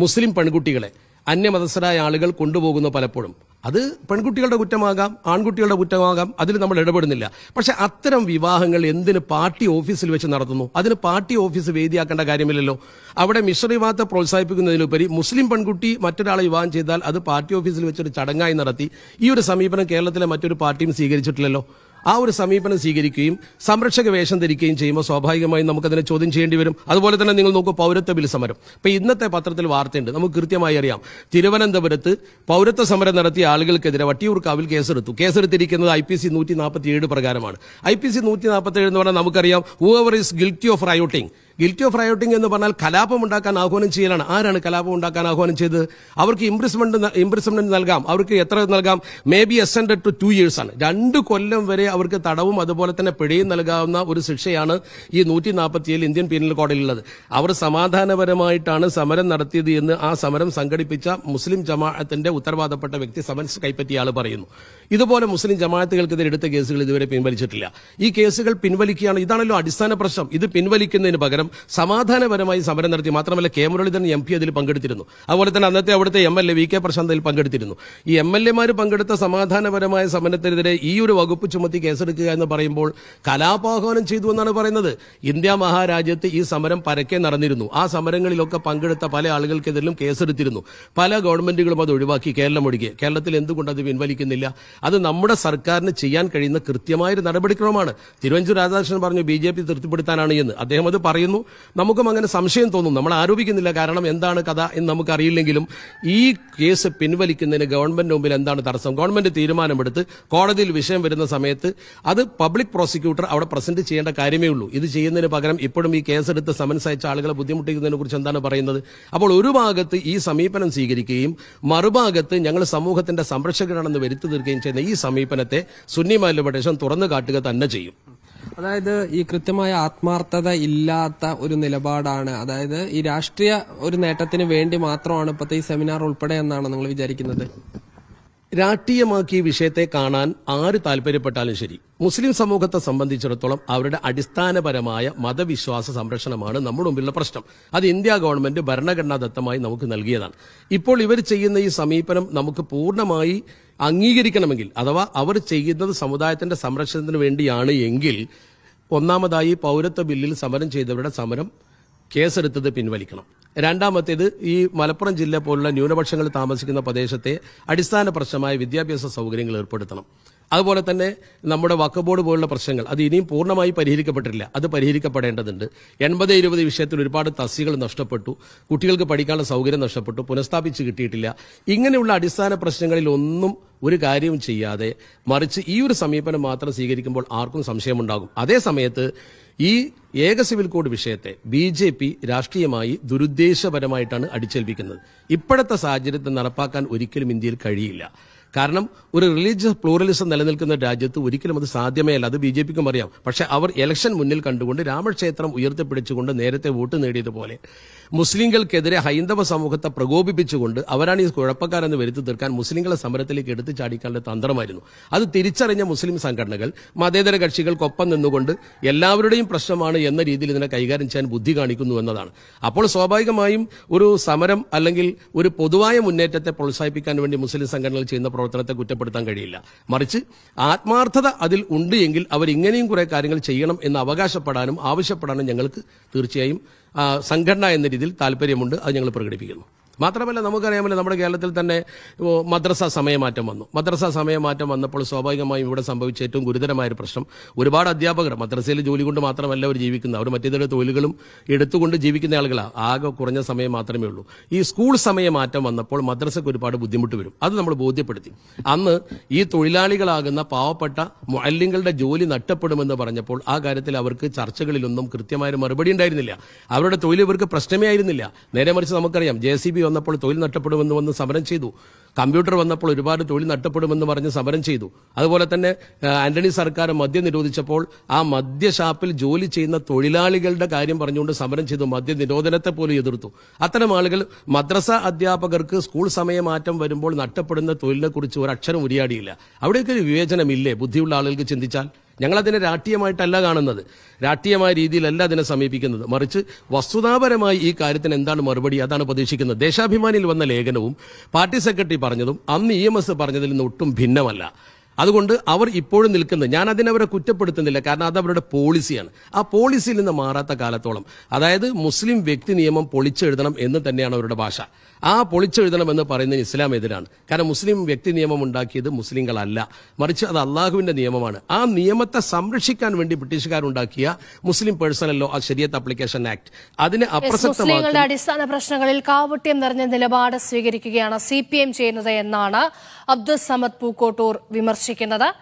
മുസ്ലിം പെൺകുട്ടികളെ അന്യമതസ്ഥരായ ആളുകൾ കൊണ്ടുപോകുന്ന പലപ്പോഴും അത് പെൺകുട്ടികളുടെ കുറ്റമാകാം ആൺകുട്ടികളുടെ കുറ്റമാകാം അതിൽ നമ്മൾ ഇടപെടുന്നില്ല പക്ഷെ അത്തരം വിവാഹങ്ങൾ എന്തിന് പാർട്ടി ഓഫീസിൽ വെച്ച് നടത്തുന്നു അതിന് പാർട്ടി ഓഫീസ് വേദിയാക്കേണ്ട കാര്യമില്ലല്ലോ അവിടെ മിശ്രവിവാഹത്തെ പ്രോത്സാഹിപ്പിക്കുന്നതിനുപരി മുസ്ലിം പെൺകുട്ടി മറ്റൊരാളെ വിവാഹം ചെയ്താൽ അത് പാർട്ടി ഓഫീസിൽ വെച്ചൊരു ചടങ്ങായി നടത്തി ഈ ഒരു സമീപനം കേരളത്തിലെ മറ്റൊരു പാർട്ടിയും സ്വീകരിച്ചിട്ടില്ലല്ലോ ആ ഒരു സമീപനം സ്വീകരിക്കുകയും സംരക്ഷക വേഷം ധരിക്കുകയും ചെയ്യുമ്പോൾ സ്വാഭാവികമായും നമുക്കതിനെ ചോദ്യം ചെയ്യേണ്ടി വരും അതുപോലെ തന്നെ നിങ്ങൾ നോക്കൂ പൗരത്വ ബിൽ സമരം ഇപ്പൊ ഇന്നത്തെ പത്രത്തിൽ വാർത്തയുണ്ട് നമുക്ക് കൃത്യമായി അറിയാം തിരുവനന്തപുരത്ത് പൗരത്വ സമരം നടത്തിയ ആളുകൾക്കെതിരെ വട്ടിയൂർക്കാവിൽ കേസെടുത്തു കേസെടുത്തിരിക്കുന്നത് ഐ പി സി നൂറ്റി നാൽപ്പത്തി ഏഴ് പ്രകാരമാണ് ഐ പി സി നൂറ്റി നാൽപ്പത്തി ഏഴ് എന്ന് പറഞ്ഞാൽ നമുക്കറിയാം whoever is guilty of rioting guilty of rioting എന്ന് പറഞ്ഞാൽ കലാപം ഉണ്ടാക്കാൻ ആഹ്വാനം ചെയ്യലാണ് ആരാണ് കലാപം ഉണ്ടാക്കാൻ ആഹ്വാനം ചെയ്തത് അവർക്ക് ഇംപ്രിസ്മെന്റ് ഇംപ്രിസ്മെന്റ് നൽകാം അവർക്ക് എത്ര നൽകാം may be extended to two years ആണ് രണ്ട് കൊല്ലം വരെ അവർക്ക് തടവും അതുപോലെ തന്നെ പിഴയും നൽകാവുന്ന ഒരു ശിക്ഷയാണ് ഈ നൂറ്റി നാൽപ്പത്തിയേഴ് ഇന്ത്യൻ പീനൽ ഉള്ളത് അവർ സമാധാനപരമായിട്ടാണ് സമരം നടത്തിയത് എന്ന് ആ സമരം സംഘടിപ്പിച്ച മുസ്ലിം ജമാഅത്തിന്റെ ഉത്തരവാദപ്പെട്ട വ്യക്തി സമൻസ് കൈപ്പറ്റിയ ആൾ പറയുന്നു ഇതുപോലെ മുസ്ലിം ജമാഅത്തുകൾക്കെതിരെ എടുത്ത കേസുകൾ ഇതുവരെ പിൻവലിച്ചിട്ടില്ല ഈ കേസുകൾ പിൻവലിക്കുകയാണ് ഇതാണല്ലോ അടിസ്ഥാന പ്രശ്നം ഇത് പിൻവലിക്കുന്നതിന് പകരം സമാധാനപരമായി സമരം നടത്തി മാത്രമല്ല കെ മുരളീധരൻ എം പി അതിൽ പങ്കെടുത്തിരുന്നു അതുപോലെ തന്നെ അന്നത്തെ അവിടുത്തെ M L A V K Prashanth അതിൽ പങ്കെടുത്തിരുന്നു ഈ എം എൽ എമാർ പങ്കെടുത്ത സമാധാനപരമായ സമരത്തിനെതിരെ ഈ ഒരു വകുപ്പ് ചുമത്തി കേസെടുക്കുക എന്ന് പറയുമ്പോൾ കലാപാഹ്വാനം ചെയ്തു എന്നാണ് പറയുന്നത് ഇന്ത്യ മഹാരാജ്യത്ത് ഈ സമരം പരക്കെ നടന്നിരുന്നു ആ സമരങ്ങളിലൊക്കെ പങ്കെടുത്ത പല ആളുകൾക്കെതിരും കേസെടുത്തിരുന്നു പല ഗവൺമെന്റുകളും അത് ഒഴിവാക്കി കേരളം ഒഴികെ കേരളത്തിൽ എന്തുകൊണ്ട് അത് പിൻവലിക്കുന്നില്ല അത് നമ്മുടെ സർക്കാരിന് ചെയ്യാൻ കഴിയുന്ന കൃത്യമായൊരു നടപടിക്രമമാണ് തിരുവഞ്ചൂർ രാധാകൃഷ്ണൻ പറഞ്ഞു ബി ജെ പി തൃപ്തിപ്പെടുത്താനാണ് എന്ന് അദ്ദേഹം അത് പറയുന്നു നമുക്കും അങ്ങനെ സംശയം തോന്നും നമ്മൾ ആരോപിക്കുന്നില്ല കാരണം എന്താണ് കഥ എന്ന് നമുക്കറിയില്ലെങ്കിലും ഈ കേസ് പിൻവലിക്കുന്നതിന് ഗവൺമെന്റ് മുമ്പിൽ എന്താണ് തടസ്സം ഗവൺമെന്റ് തീരുമാനമെടുത്ത് കോടതിയിൽ വിഷയം വരുന്ന സമയത്ത് അത് പബ്ലിക് പ്രോസിക്യൂട്ടർ അവിടെ പ്രസന്റ് ചെയ്യേണ്ട കാര്യമേ ഉള്ളൂ ഇത് ചെയ്യുന്നതിന് പകരം ഇപ്പോഴും ഈ കേസെടുത്ത് സമൻസ് അയച്ച ആളുകളെ ബുദ്ധിമുട്ടിക്കുന്നതിനെ കുറിച്ച് എന്താണ് പറയുന്നത് അപ്പോൾ ഒരു ഭാഗത്ത് ഈ സമീപനം സ്വീകരിക്കുകയും മറുഭാഗത്ത് ഞങ്ങൾ സമൂഹത്തിന്റെ സംരക്ഷകരാണെന്ന് വരുത്തി തീർക്കുകയും ചെയ്യുന്ന ഈ സമീപനത്തെ സുന്നി മാലിമഠേഷൻ തുറന്നു കാട്ടുക തന്നെ ചെയ്യും അതായത് ഈ കൃത്യമായ ആത്മാർത്ഥത ഇല്ലാത്ത ഒരു നിലപാടാണ് അതായത് ഈ രാഷ്ട്രീയ ഒരു നേട്ടത്തിന് വേണ്ടി മാത്രമാണ് ഇപ്പോഴത്തെ ഈ സെമിനാർ ഉൾപ്പെടെ എന്നാണ് നിങ്ങൾ വിചാരിക്കുന്നത് രാഷ്ട്രീയമാക്കി വിഷയത്തെ കാണാൻ ആര് താല്പര്യപ്പെട്ടാലും ശരി മുസ്ലിം സമൂഹത്തെ സംബന്ധിച്ചിടത്തോളം അവരുടെ അടിസ്ഥാനപരമായ മതവിശ്വാസ സംരക്ഷണമാണ് നമ്മുടെ മുമ്പിലുള്ള പ്രശ്നം അത് ഇന്ത്യ ഗവൺമെന്റ് ദത്തമായി നമുക്ക് നൽകിയതാണ് ഇപ്പോൾ ഇവർ ചെയ്യുന്ന ഈ സമീപനം നമുക്ക് പൂർണ്ണമായി അംഗീകരിക്കണമെങ്കിൽ അഥവാ അവർ ചെയ്യുന്നത് സമുദായത്തിന്റെ സംരക്ഷണത്തിന് വേണ്ടിയാണ് എങ്കിൽ ഒന്നാമതായി പൗരത്വ ബില്ലിൽ സമരം ചെയ്തവരുടെ സമരം കേസെടുത്തത് പിൻവലിക്കണം രണ്ടാമത്തേത് ഈ മലപ്പുറം ജില്ല പോലുള്ള ന്യൂനപക്ഷങ്ങൾ താമസിക്കുന്ന പ്രദേശത്തെ അടിസ്ഥാന പ്രശ്നമായ വിദ്യാഭ്യാസ സൗകര്യങ്ങൾ ഏർപ്പെടുത്തണം അതുപോലെ തന്നെ നമ്മുടെ വക്കബോർഡ് ബോർഡ് പോലുള്ള പ്രശ്നങ്ങൾ അത് ഇനിയും പൂർണ്ണമായി പരിഹരിക്കപ്പെട്ടിട്ടില്ല അത് പരിഹരിക്കപ്പെടേണ്ടതുണ്ട് എൺപത് ഇരുപത് വിഷയത്തിൽ ഒരുപാട് തസ്തികൾ നഷ്ടപ്പെട്ടു കുട്ടികൾക്ക് പഠിക്കാനുള്ള സൗകര്യം നഷ്ടപ്പെട്ടു പുനഃസ്ഥാപിച്ച് കിട്ടിയിട്ടില്ല ഇങ്ങനെയുള്ള അടിസ്ഥാന പ്രശ്നങ്ങളിൽ ഒന്നും ഒരു കാര്യവും ചെയ്യാതെ മറിച്ച് ഈ ഒരു സമീപനം മാത്രം സ്വീകരിക്കുമ്പോൾ ആർക്കും സംശയമുണ്ടാകും അതേ സമയത്ത് ഈ ഏക സിവിൽ കോഡ് വിഷയത്തെ ബി ജെ പി രാഷ്ട്രീയമായി ദുരുദ്ദേശപരമായിട്ടാണ് അടിച്ചേൽപ്പിക്കുന്നത് ഇപ്പോഴത്തെ സാഹചര്യത്തെ നടപ്പാക്കാൻ ഒരിക്കലും ഇന്ത്യയിൽ കഴിയില്ല കാരണം ഒരു റിലീജിയസ് പ്ലൂറലിസം നിലനിൽക്കുന്ന രാജ്യത്ത് ഒരിക്കലും അത് സാധ്യമേ അല്ല അത് ബി ജെ പിക്കും അറിയാം പക്ഷേ അവർ ഇലക്ഷൻ മുന്നിൽ കണ്ടുകൊണ്ട് രാമക്ഷേത്രം ഉയർത്തിപ്പിടിച്ചുകൊണ്ട് നേരത്തെ വോട്ട് നേടിയതുപോലെ മുസ്ലിങ്ങൾക്കെതിരെ ഹൈന്ദവ സമൂഹത്തെ പ്രകോപിപ്പിച്ചുകൊണ്ട് അവരാണ് ഈ കുഴപ്പക്കാരെന്ന് വരുത്തി തീർക്കാൻ മുസ്ലിങ്ങളെ സമരത്തിലേക്ക് എടുത്തു ചാടിക്കാനുള്ള തന്ത്രമായിരുന്നു അത് തിരിച്ചറിഞ്ഞ മുസ്ലിം സംഘടനകൾ മതേതര കക്ഷികൾക്കൊപ്പം നിന്നുകൊണ്ട് എല്ലാവരുടെയും പ്രശ്നമാണ് എന്ന രീതിയിൽ ഇതിനെ കൈകാര്യം ചെയ്യാൻ ബുദ്ധി കാണിക്കുന്നു എന്നതാണ് അപ്പോൾ സ്വാഭാവികമായും ഒരു സമരം അല്ലെങ്കിൽ ഒരു പൊതുവായ മുന്നേറ്റത്തെ പ്രോത്സാഹിപ്പിക്കാൻ വേണ്ടി മുസ്ലിം സംഘടനകൾ ചെയ്യുന്ന പ്രവർത്തനത്തെ കുറ്റപ്പെടുത്താൻ കഴിയില്ല മറിച്ച് ആത്മാർത്ഥത അതിൽ ഉണ്ട് എങ്കിൽ ഇങ്ങനെയും കുറെ കാര്യങ്ങൾ ചെയ്യണം എന്ന് അവകാശപ്പെടാനും ആവശ്യപ്പെടാനും ഞങ്ങൾക്ക് തീർച്ചയായും സംഘടന എന്ന രീതിയിൽ താല്പര്യമുണ്ട് അത് ഞങ്ങൾ പ്രകടിപ്പിക്കുന്നു മാത്രമല്ല നമുക്കറിയാമല്ലോ നമ്മുടെ കേരളത്തിൽ തന്നെ മദ്രസ സമയമാറ്റം വന്നു മദ്രസ സമയമാറ്റം വന്നപ്പോൾ സ്വാഭാവികമായും ഇവിടെ സംഭവിച്ച ഏറ്റവും ഗുരുതരമായൊരു പ്രശ്നം ഒരുപാട് അധ്യാപകർ മദ്രസയിൽ ജോലി കൊണ്ട് മാത്രമല്ല അവർ ജീവിക്കുന്നത് അവർ മറ്റേതൊരു തൊഴിലുകളും എടുത്തുകൊണ്ട് ജീവിക്കുന്ന ആളുകളാണ് ആകെ കുറഞ്ഞ സമയം മാത്രമേ ഉള്ളൂ ഈ സ്കൂൾ സമയമാറ്റം വന്നപ്പോൾ മദ്രസയ്ക്ക് ഒരുപാട് ബുദ്ധിമുട്ട് വരും അത് നമ്മൾ ബോധ്യപ്പെടുത്തി അന്ന് ഈ തൊഴിലാളികളാകുന്ന പാവപ്പെട്ട മല്യങ്ങളുടെ ജോലി നഷ്ടപ്പെടുമെന്ന് പറഞ്ഞപ്പോൾ ആ കാര്യത്തിൽ അവർക്ക് ചർച്ചകളിലൊന്നും കൃത്യമായ മറുപടി ഉണ്ടായിരുന്നില്ല അവരുടെ തൊഴിൽ ഇവർക്ക് പ്രശ്നമേ ആയിരുന്നില്ല നേരെ മറിച്ച് നമുക്കറിയാം ജെ സി ബി വന്നപ്പോൾ തൊഴിൽ നഷ്ടപ്പെടുമെന്ന് വന്ന് സമരം ചെയ്തു കമ്പ്യൂട്ടർ വന്നപ്പോൾ ഒരുപാട് തൊഴിൽ നഷ്ടപ്പെടുമെന്ന് പറഞ്ഞ് സമരം ചെയ്തു അതുപോലെ തന്നെ ആന്റണി സർക്കാർ മദ്യം നിരോധിച്ചപ്പോൾ ആ ഷാപ്പിൽ ജോലി ചെയ്യുന്ന തൊഴിലാളികളുടെ കാര്യം പറഞ്ഞുകൊണ്ട് സമരം ചെയ്തു മദ്യ നിരോധനത്തെ പോലും എതിർത്തു അത്തരം ആളുകൾ മദ്രസ അധ്യാപകർക്ക് സ്കൂൾ സമയമാറ്റം വരുമ്പോൾ നഷ്ടപ്പെടുന്ന തൊഴിലിനെക്കുറിച്ച് ഒരു അക്ഷരം ഉരിയാടിയില്ല അവിടെയൊക്കെ ഒരു വിവേചനമില്ലേ ബുദ്ധിയുള്ള ആളുകൾക്ക് ചിന്തിച്ചാൽ ഞങ്ങളതിനെ രാഷ്ട്രീയമായിട്ടല്ല കാണുന്നത് രാഷ്ട്രീയമായ രീതിയിലല്ല അതിനെ സമീപിക്കുന്നത് മറിച്ച് വസ്തുതാപരമായി ഈ കാര്യത്തിന് എന്താണ് മറുപടി അതാണ് പ്രതീക്ഷിക്കുന്നത് ദേശാഭിമാനിയിൽ വന്ന ലേഖനവും പാർട്ടി സെക്രട്ടറി പറഞ്ഞതും അന്ന് ഇ എം എസ് പറഞ്ഞതിൽ നിന്ന് ഒട്ടും ഭിന്നമല്ല അതുകൊണ്ട് അവർ ഇപ്പോഴും നിൽക്കുന്നത് ഞാൻ അതിനവരെ കുറ്റപ്പെടുത്തുന്നില്ല കാരണം അത് അവരുടെ പോളിസിയാണ് ആ പോളിസിയിൽ നിന്ന് മാറാത്ത കാലത്തോളം അതായത് മുസ്ലിം വ്യക്തി നിയമം പൊളിച്ചെഴുതണം എന്ന് തന്നെയാണ് അവരുടെ ഭാഷ ആ പൊളിച്ചെഴുതണം എന്ന് പറയുന്നത് ഇസ്ലാം എതിരാണ് കാരണം മുസ്ലിം വ്യക്തി നിയമം ഉണ്ടാക്കിയത് മുസ്ലിങ്ങളല്ല മറിച്ച് അത് അള്ളാഹുവിന്റെ നിയമമാണ് ആ നിയമത്തെ സംരക്ഷിക്കാൻ വേണ്ടി ഉണ്ടാക്കിയ Muslim personal law Shariat application act അതിനെ അപ്രസക്തമാക്കി അടിസ്ഥാന പ്രശ്നങ്ങളിൽ കാവട്ട്യം നിറഞ്ഞ നിലപാട് സ്വീകരിക്കുകയാണ് സി ചെയ്യുന്നത് എന്നാണ് അബ്ദുൾ സമദ് പൂക്കോട്ടൂർ വിമർശിക്കുന്നത് しいけんだだ。